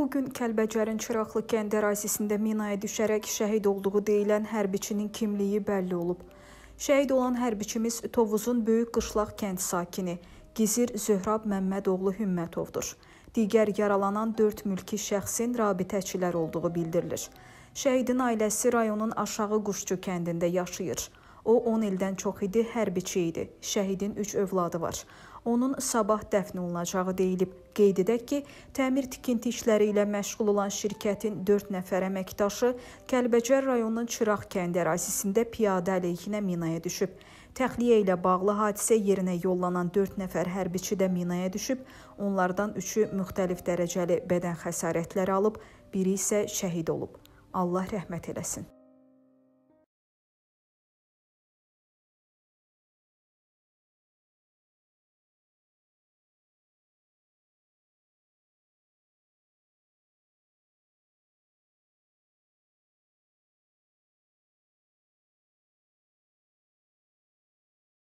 Bugün Kəlbəcərin Çıraqlı kənd ərazisində minaya düşərək şəhid olduğu deyilən hərbiçinin kimliyi bəlli olub. Şəhid olan hərbiçimiz Tovuzun Böyük Qışlaq kənd sakini Gizir Zöhrab Məmmədoğlu Hümmətovdur. Digər yaralanan 4 mülki şəxsin rabitəçilər olduğu bildirilir. Şəhidin ailəsi rayonun Aşağı Quşçu kəndində yaşayır. O 10 ildən çox idi hərbiçi idi. Şəhidin 3 övladı var. Onun sabah dəfn olunacağı deyilib. Qeyd edək ki, təmir tikinti işləri ilə məşğul olan şirkətin 4 nəfər əməkdaşı Kəlbəcər rayonunun Çıraq kəndi ərazisində piyadə əleyhinə minaya düşüb. Təxliyə ilə bağlı hadisə yerinə yollanan 4 nəfər hərbiçi də minaya düşüb, onlardan 3-ü müxtəlif dərəcəli bədən xəsarətləri alıb, biri isə şəhid olub. Allah rəhmət eləsin.